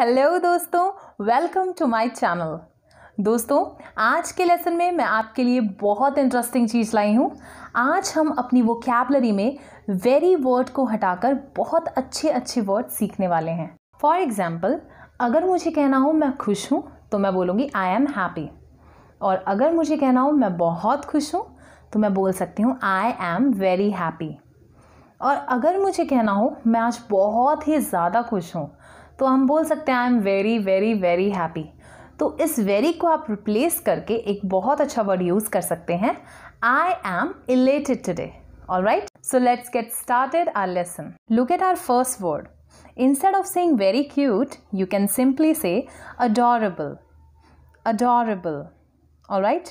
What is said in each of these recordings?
Hello दोस्तों welcome to my channel दोस्तों आज के लेसन में मैं आपके लिए बहुत इंटरेस्टिंग चीज़ लाई हूँ आज हम अपनी वो में वेरी वर्ड को हटाकर बहुत अच्छे अच्छे वर्ड सीखने वाले हैं फॉर एग्ज़ाम्पल अगर मुझे कहना हो मैं खुश हूँ तो मैं बोलूँगी आई एम हैप्पी और अगर मुझे कहना हो मैं बहुत खुश हूँ तो मैं बोल सकती हूँ आई एम वेरी हैप्पी और अगर मुझे कहना हो मैं आज बहुत ही ज़्यादा खुश हूँ तो हम बोल सकते हैं I am very very very happy तो इस वेरी को आप रिप्लेस करके एक बहुत अच्छा वर्ड यूज़ कर सकते हैं I am elated today all right so let's get started our lesson look at our first word instead of saying very cute you can simply say adorable adorable all right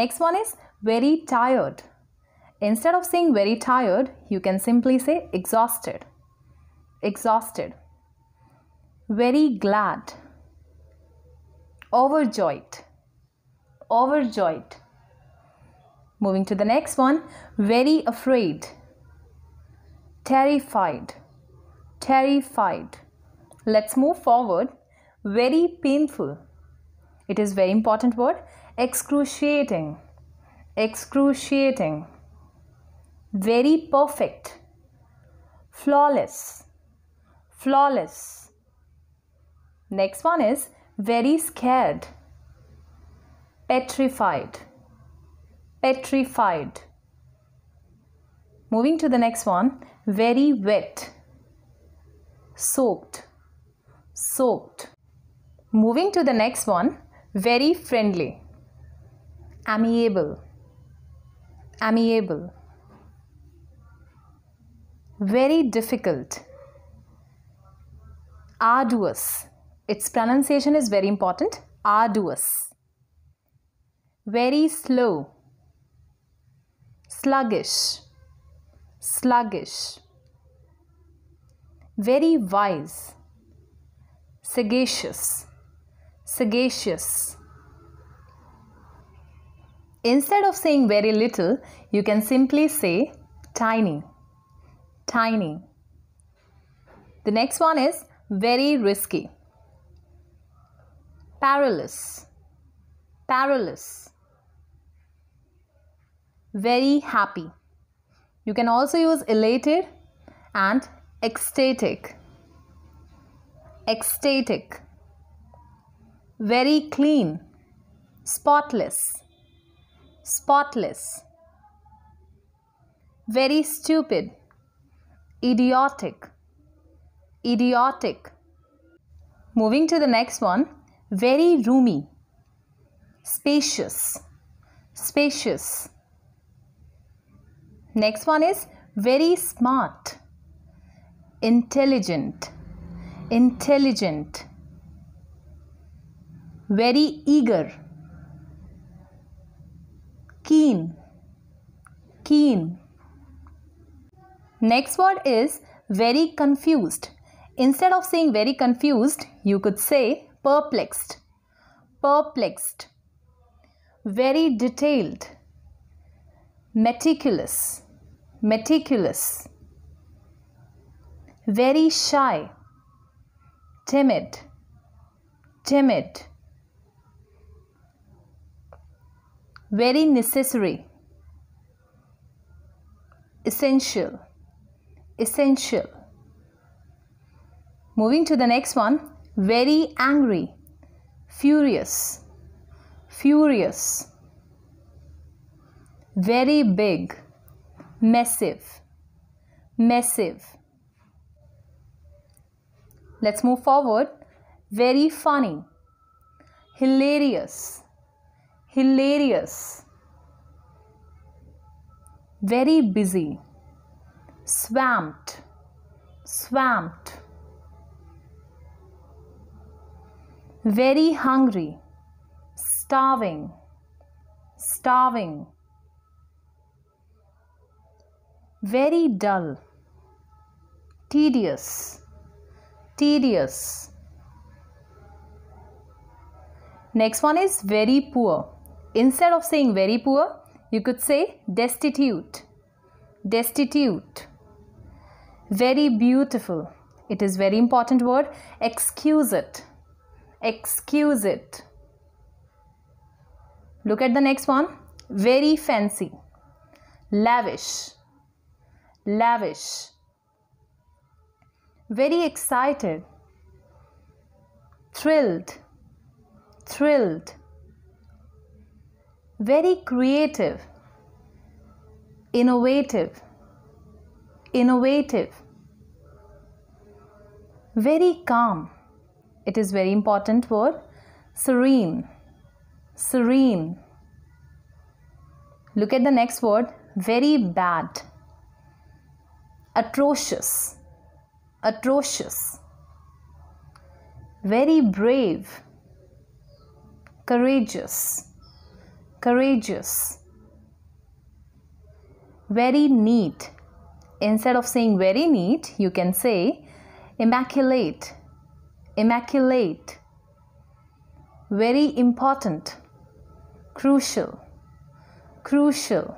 next one is very tired instead of saying very tired you can simply say exhausted exhausted very glad overjoyed overjoyed moving to the next one very afraid terrified terrified let's move forward very painful it is very important word excruciating excruciating very perfect flawless flawless Next one is very scared, petrified, petrified. Moving to the next one, very wet, soaked, soaked. Moving to the next one, very friendly, amiable, amiable. Very difficult, arduous its pronunciation is very important. Arduous. Very slow. Sluggish. Sluggish. Very wise. Sagacious. Sagacious. Instead of saying very little, you can simply say tiny. Tiny. The next one is very risky Perilous. Perilous. Very happy. You can also use elated and ecstatic. Ecstatic. Very clean. Spotless. Spotless. Very stupid. Idiotic. Idiotic. Moving to the next one very roomy, spacious, spacious. Next one is very smart, intelligent, intelligent, very eager, keen, keen. Next word is very confused. Instead of saying very confused, you could say perplexed, perplexed, very detailed, meticulous, meticulous, very shy, timid, timid, very necessary, essential, essential. Moving to the next one very angry, furious, furious, very big, massive, massive. Let's move forward. Very funny, hilarious, hilarious, very busy, swamped, swamped very hungry, starving, starving, very dull, tedious, tedious. Next one is very poor. Instead of saying very poor, you could say destitute, destitute, very beautiful. It is very important word, exquisite exquisite look at the next one very fancy lavish lavish very excited thrilled thrilled very creative innovative innovative very calm it is very important word serene serene look at the next word very bad atrocious atrocious very brave courageous courageous very neat instead of saying very neat you can say immaculate immaculate, very important, crucial, crucial.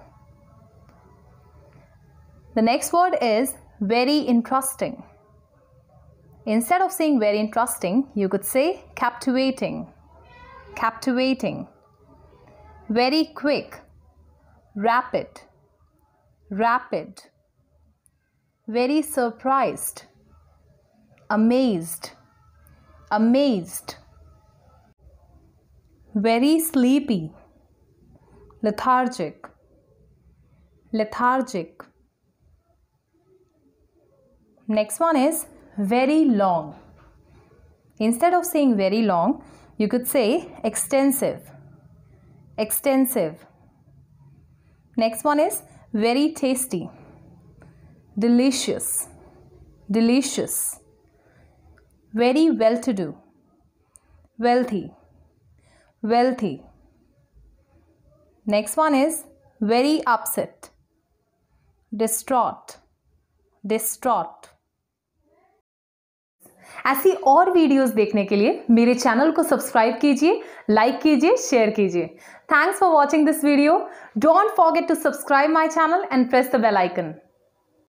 The next word is very interesting. Instead of saying very interesting, you could say captivating, captivating, very quick, rapid, rapid, very surprised, amazed amazed, very sleepy, lethargic, lethargic. Next one is very long. Instead of saying very long, you could say extensive, extensive. Next one is very tasty, delicious, delicious. Very well to do wealthy wealthy next one is very upset distraught distraught ऐसी और videos देखने के लिए मेरे channel को subscribe कीजिए like कीजिए share कीजिए thanks for watching this video don't forget to subscribe my channel and press the bell icon